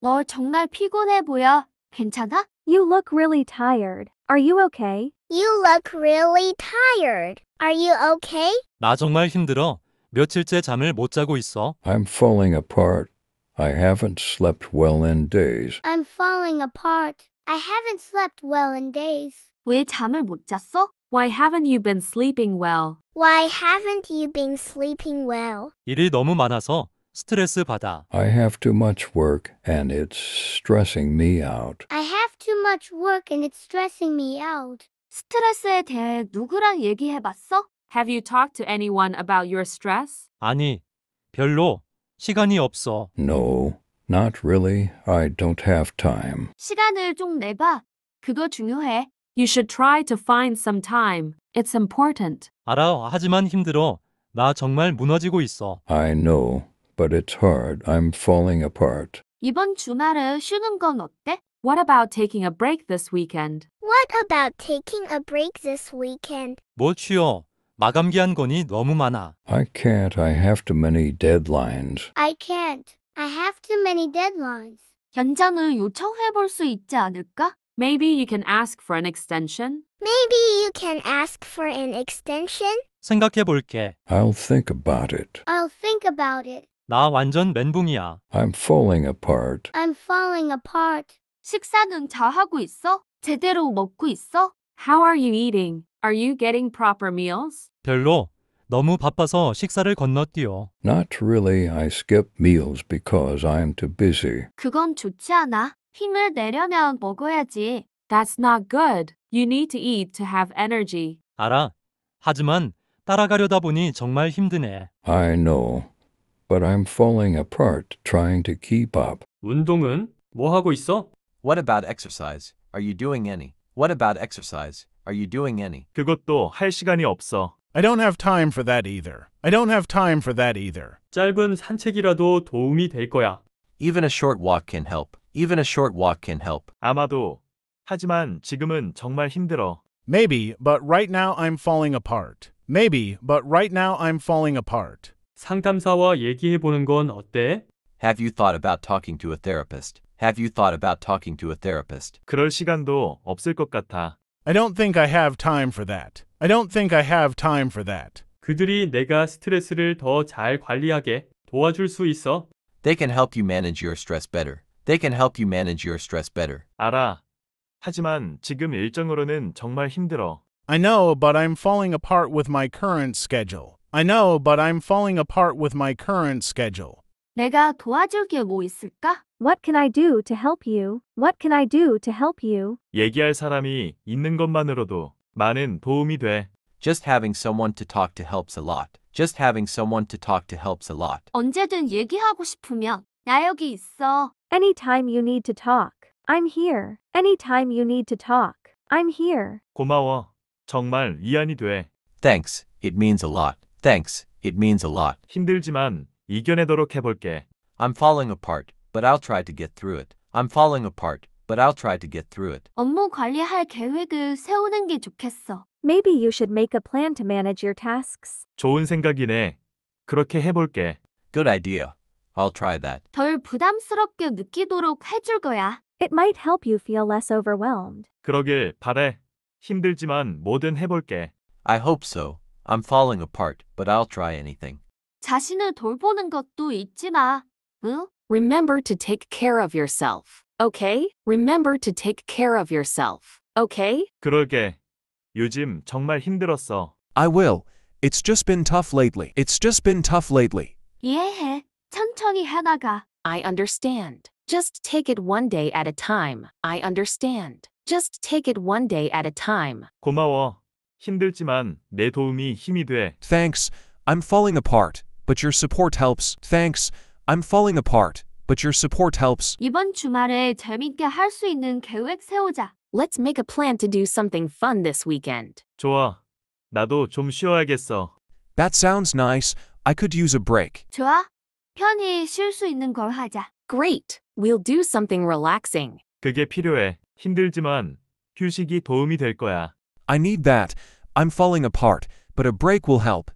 너 정말 피곤해 보여. 괜찮아? You look really tired. Are you okay? You look really tired. Are you okay? 나 정말 힘들어. 며칠째 잠을 못 자고 있어. I'm falling apart. I haven't slept well in days. I'm falling apart. I haven't slept well in days. 왜 잠을 못 잤어? Why haven't you been sleeping well? Why haven't you been sleeping well? 일이 너무 많아서 스트레스 받아. I have too much work and it's stressing me out. I have too much work and it's stressing me out. 스트레스에 대해 누구랑 얘기해봤어? Have you talked to anyone about your stress? 아니, 별로 시간이 없어. No, not really. I don't have time. 시간을 좀 내봐. 그거 중요해. You should try to find some time. It's important. 알아, 하지만 힘들어. 나 정말 무너지고 있어. I know, but it's hard. I'm falling apart. 이번 주말에 쉬는 건 어때? What about taking a break this weekend? What about taking a break this weekend? 뭘 쉬어? 마감 기한권이 너무 많아. I can't. I have too many deadlines. I can't. I have too many deadlines. 연장을 요청해 볼 있지 않을까? Maybe you can ask for an extension? Maybe you can ask for an extension? 생각해 볼게. I'll think about it. I'll think about it. 나 완전 멘붕이야. I'm falling apart. I'm falling apart. 식사는 잘하고 있어? 제대로 먹고 있어? How are you eating? Are you getting proper meals? 별로. 너무 바빠서 식사를 건너뛰어. Not really. I skip meals because I'm too busy. 그건 좋지 않아. 힘을 내려면 먹어야지. That's not good. You need to eat to have energy. 알아. 하지만 따라가려다 보니 정말 힘드네. I know. But I'm falling apart trying to keep up. 운동은 뭐 하고 있어? What about exercise? Are you doing any? What about exercise? Are you doing any? 그것도 할 시간이 없어. I don't have time for that either. I don't have time for that either. 짧은 산책이라도 도움이 될 거야. Even a short walk can help. Even a short walk can help. 아마도. 하지만 지금은 정말 힘들어. Maybe, but right now I'm falling apart. Maybe, but right now I'm falling apart. 상담사와 얘기해보는 건 어때? Have you thought about talking to a therapist? Have you thought about talking to a therapist? 그럴 시간도 없을 것 같아. I don't think I have time for that. I don't think I have time for that. 그들이 내가 스트레스를 더 잘 관리하게 도와줄 수 있어. They can help you manage your stress better. They can help you manage your stress better. 알아. 하지만 지금 일정으로는 정말 힘들어. I know, but I'm falling apart with my current schedule. I know, but I'm falling apart with my current schedule. 내가 도와줄 있을까? What can I do to help you? What can I do to help you? 얘기할 사람이 있는 것만으로도 많은 도움이 돼. Just having someone to talk to helps a lot. Just having someone to talk to helps a lot. 언제든 얘기하고 싶으면 나 여기 있어. Anytime you need to talk, I'm here. Anytime you need to talk, I'm here. 고마워. 정말 위안이 돼. Thanks. It means a lot. Thanks, it means a lot. 힘들지만 이겨내도록 해볼게. I'm falling apart, but I'll try to get through it. I'm falling apart, but I'll try to get through it. 업무 관리할 계획을 세우는 게 좋겠어. Maybe you should make a plan to manage your tasks. 좋은 생각이네. 그렇게 해볼게. Good idea. I'll try that. 덜 부담스럽게 느끼도록 해줄 거야. It might help you feel less overwhelmed. 그러길 바래. 힘들지만 뭐든 해볼게. I hope so. I'm falling apart, but I'll try anything. 자신을 돌보는 것도 잊지 마. 응? Remember to take care of yourself. Okay? Remember to take care of yourself. Okay? 그러게. 요즘 정말 힘들었어. I will. It's just been tough lately. It's just been tough lately. 이해해. 천천히 해나가. I understand. Just take it one day at a time. I understand. Just take it one day at a time. 고마워. 힘들지만 내 도움이 힘이 돼. Thanks. I'm falling apart, but your support helps. Thanks. I'm falling apart, but your support helps. 이번 주말에 재밌게 할 수 있는 계획 세우자. Let's make a plan to do something fun this weekend. 좋아. 나도 좀 쉬어야겠어. That sounds nice. I could use a break. 좋아. 편히 쉴 수 있는 걸 하자. Great. We'll do something relaxing. 그게 필요해. 힘들지만 휴식이 도움이 될 거야. I need that. I'm falling apart, but a break will help.